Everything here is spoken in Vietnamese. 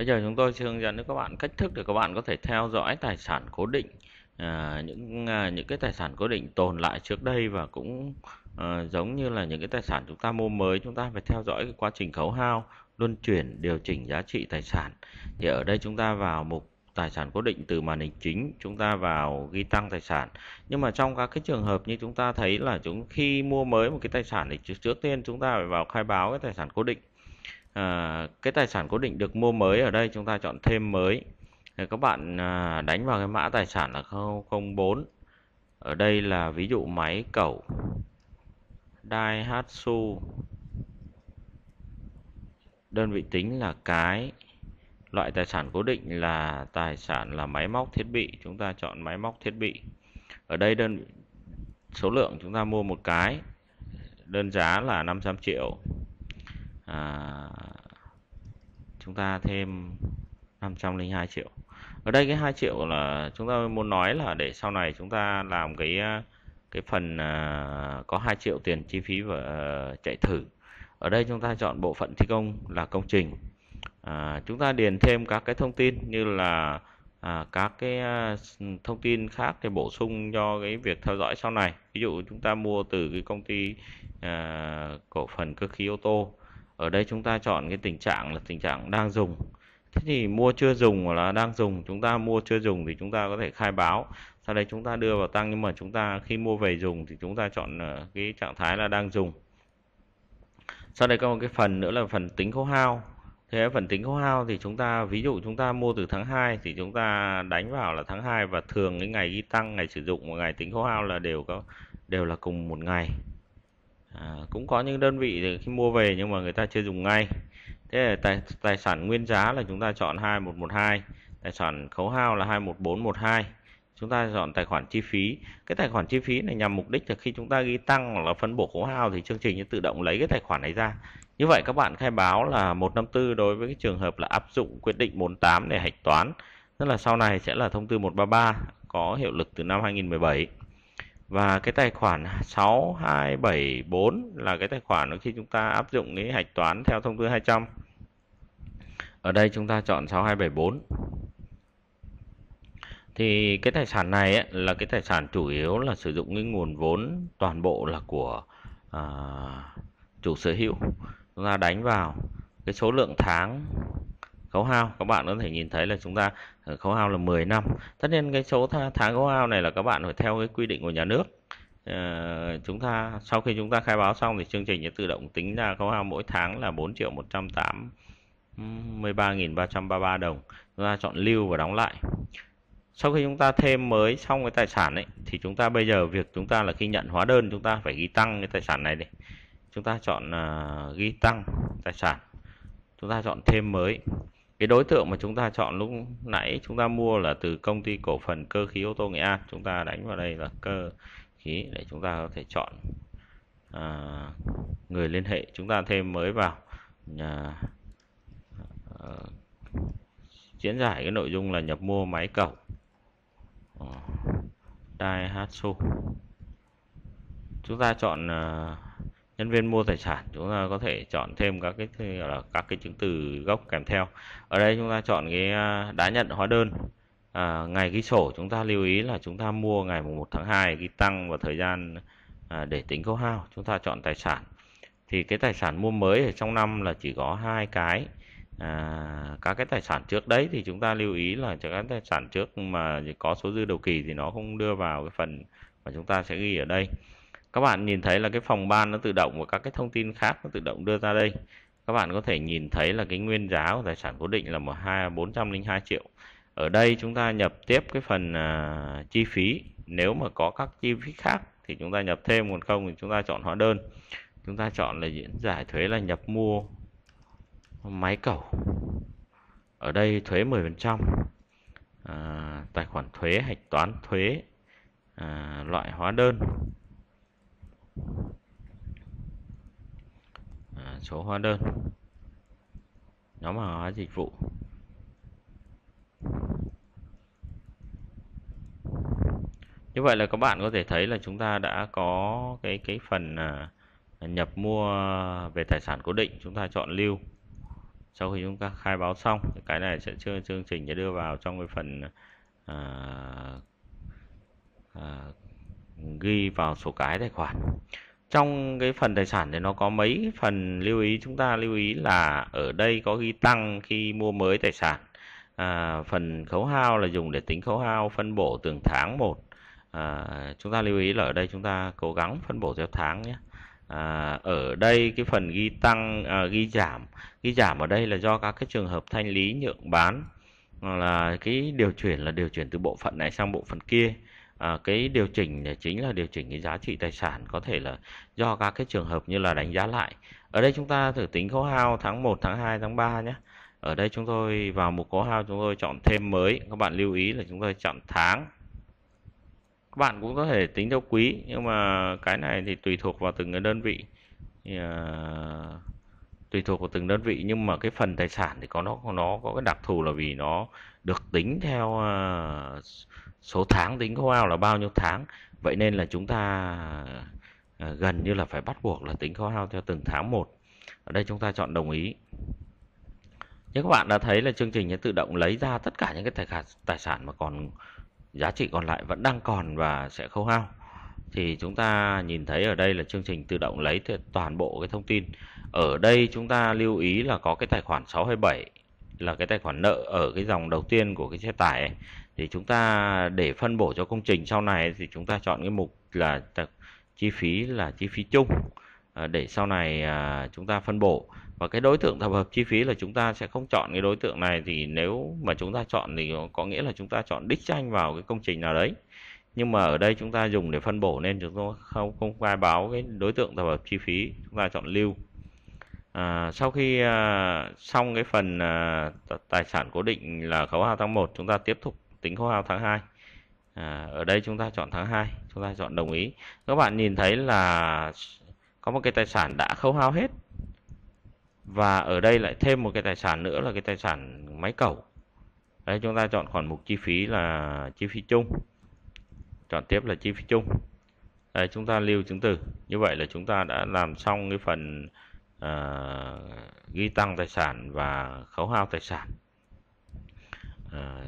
Bây giờ chúng tôi sẽ hướng dẫn đến các bạn cách thức để các bạn có thể theo dõi tài sản cố định à, những à, những cái tài sản cố định tồn lại trước đây và cũng à, giống như là những cái tài sản chúng ta mua mới chúng ta phải theo dõi cái quá trình khấu hao luân chuyển điều chỉnh giá trị tài sản thì ở đây chúng ta vào mục tài sản cố định từ màn hình chính chúng ta vào ghi tăng tài sản nhưng mà trong các cái trường hợp như chúng ta thấy là chúng khi mua mới một cái tài sản thì trước tiên chúng ta phải vào khai báo cái tài sản cố định à, cái tài sản cố định được mua mới ở đây chúng ta chọn thêm mới thì các bạn à, đánh vào cái mã tài sản là 004 ở đây là ví dụ máy cẩu Daihatsu đơn vị tính là cái loại tài sản cố định là tài sản là máy móc thiết bị chúng ta chọn máy móc thiết bị ở đây đơn số lượng chúng ta mua một cái đơn giá là 500 triệu à, chúng ta thêm 502 triệu ở đây cái 2 triệu là chúng ta muốn nói là để sau này chúng ta làm cái cái phần à, có 2 triệu tiền chi phí và à, chạy thử ở đây chúng ta chọn bộ phận thi công là công trình à, chúng ta điền thêm các cái thông tin như là à, các cái à, thông tin khác để bổ sung cho cái việc theo dõi sau này ví dụ chúng ta mua từ cái công ty à, cổ phần cơ khí ô tô ở đây chúng ta chọn cái tình trạng là tình trạng đang dùng thế thì mua chưa dùng hoặc là đang dùng chúng ta mua chưa dùng thì chúng ta có thể khai báo sau đây chúng ta đưa vào tăng nhưng mà chúng ta khi mua về dùng thì chúng ta chọn ờ, cái trạng thái là đang dùng sau đây có một cái phần nữa là phần tính khấu hao thế phần tính khấu hao thì chúng ta ví dụ chúng ta mua từ tháng 2 thì chúng ta đánh vào là tháng 2 và thường cái ngày ghi tăng ngày sử dụng và ngày tính khấu hao là đều có đều là cùng một ngày à, cũng có những đơn vị khi mua về nhưng mà người ta chưa dùng ngay thế là tài, tài sản nguyên giá là chúng ta chọn 2112 tài sản khấu hao là 21412 chúng ta chọn tài khoản chi phí cái tài khoản chi phí này nhằm mục đích là khi chúng ta ghi tăng hoặc là phân bổ khấu hao thì chương trình sẽ tự động lấy cái tài khoản này ra như vậy các bạn khai báo là 154 đối với cái trường hợp là áp dụng quyết định 48 để hạch toán tức là sau này sẽ là thông tư 133 có hiệu lực từ năm 2017 và cái tài khoản 6274 là cái tài khoản khi chúng ta áp dụng cái hạch toán theo thông tư 200 ở đây chúng ta chọn 6274 thì cái tài sản này ấy, là cái tài sản chủ yếu là sử dụng cái nguồn vốn toàn bộ là của à, chủ sở hữu chúng ta đánh vào cái số lượng tháng khấu hao các bạn có thể nhìn thấy là chúng ta Ờ, khấu hao là 10 năm tất nhiên cái số tháng khấu hao này là các bạn phải theo cái quy định của nhà nước à, chúng ta sau khi chúng ta khai báo xong thì chương trình sẽ tự động tính ra khấu hao mỗi tháng là 4 triệu 183.333 ừ, đồng chúng ta chọn lưu và đóng lại sau khi chúng ta thêm mới xong cái tài sản ấy thì chúng ta bây giờ việc chúng ta là khi nhận hóa đơn chúng ta phải ghi tăng cái tài sản này đi chúng ta chọn uh, ghi tăng tài sản chúng ta chọn thêm mới cái đối tượng mà chúng ta chọn lúc nãy chúng ta mua là từ công ty cổ phần cơ khí ô tô Nghệ An chúng ta đánh vào đây là cơ khí để chúng ta có thể chọn à, người liên hệ chúng ta thêm mới vào à, à, diễn giải cái nội dung là nhập mua máy cầu ờ, Daihatsu chúng ta chọn à, nhân viên mua tài sản chúng ta có thể chọn thêm các cái gọi là các cái chứng từ gốc kèm theo ở đây chúng ta chọn cái à, đã nhận hóa đơn à, ngày ghi sổ chúng ta lưu ý là chúng ta mua ngày mùng 1 tháng 2 ghi tăng và thời gian à, để tính khấu hao chúng ta chọn tài sản thì cái tài sản mua mới ở trong năm là chỉ có hai cái à, các cái tài sản trước đấy thì chúng ta lưu ý là cho các tài sản trước mà có số dư đầu kỳ thì nó không đưa vào cái phần mà chúng ta sẽ ghi ở đây các bạn nhìn thấy là cái phòng ban nó tự động và các cái thông tin khác nó tự động đưa ra đây các bạn có thể nhìn thấy là cái nguyên giá của tài sản cố định là một hai bốn trăm linh hai triệu ở đây chúng ta nhập tiếp cái phần à, chi phí nếu mà có các chi phí khác thì chúng ta nhập thêm còn không thì chúng ta chọn hóa đơn chúng ta chọn là diễn giải thuế là nhập mua máy cầu ở đây thuế 10% trăm à, tài khoản thuế hạch toán thuế à, loại hóa đơn à, số hóa đơn nhóm hàng hóa dịch vụ như vậy là các bạn có thể thấy là chúng ta đã có cái cái phần à, nhập mua về tài sản cố định chúng ta chọn lưu sau khi chúng ta khai báo xong cái này sẽ chương chương trình sẽ đưa vào trong cái phần à, à, ghi vào sổ cái tài khoản trong cái phần tài sản thì nó có mấy phần lưu ý chúng ta lưu ý là ở đây có ghi tăng khi mua mới tài sản à, phần khấu hao là dùng để tính khấu hao phân bổ từng tháng một à, chúng ta lưu ý là ở đây chúng ta cố gắng phân bổ theo tháng nhé à, ở đây cái phần ghi tăng à, ghi giảm ghi giảm ở đây là do các cái trường hợp thanh lý nhượng bán là cái điều chuyển là điều chuyển từ bộ phận này sang bộ phận kia à, cái điều chỉnh chính là điều chỉnh cái giá trị tài sản có thể là do các cái trường hợp như là đánh giá lại ở đây chúng ta thử tính khấu hao tháng 1 tháng 2 tháng 3 nhé ở đây chúng tôi vào mục khấu hao chúng tôi chọn thêm mới các bạn lưu ý là chúng tôi chọn tháng các bạn cũng có thể tính theo quý nhưng mà cái này thì tùy thuộc vào từng cái đơn vị thì, uh, tùy thuộc vào từng đơn vị nhưng mà cái phần tài sản thì có nó nó có cái đặc thù là vì nó được tính theo ờ, số tháng tính khấu hao là bao nhiêu tháng vậy nên là chúng ta ờ, gần như là phải bắt buộc là tính khấu hao theo từng tháng một ở đây chúng ta chọn đồng ý nhưng các bạn đã thấy là chương trình sẽ tự động lấy ra tất cả những cái tài, tài sản mà còn giá trị còn lại vẫn đang còn và sẽ khấu hao thì chúng ta nhìn thấy ở đây là chương trình tự động lấy toàn bộ cái thông tin. Ở đây chúng ta lưu ý là có cái tài khoản 627 là cái tài khoản nợ ở cái dòng đầu tiên của cái xe tải ấy. thì chúng ta để phân bổ cho công trình sau này thì chúng ta chọn cái mục là chi phí là chi phí chung à, để sau này à, chúng ta phân bổ và cái đối tượng tập hợp chi phí là chúng ta sẽ không chọn cái đối tượng này thì nếu mà chúng ta chọn thì có nghĩa là chúng ta chọn đích danh vào cái công trình nào đấy nhưng mà ở đây chúng ta dùng để phân bổ nên chúng tôi không không khai báo cái đối tượng tập hợp chi phí chúng ta chọn lưu à, sau khi à, xong cái phần à, tài sản cố định là khấu hao tháng 1 chúng ta tiếp tục tính khấu hao tháng 2 à, ở đây chúng ta chọn tháng 2 chúng ta chọn đồng ý các bạn nhìn thấy là có một cái tài sản đã khấu hao hết và ở đây lại thêm một cái tài sản nữa là cái tài sản máy cẩu đây chúng ta chọn khoản mục chi phí là chi phí chung chọn tiếp là chi phí chung Đây chúng ta lưu chứng từ như vậy là chúng ta đã làm xong cái phần à, ghi tăng tài sản và khấu hao tài sản à,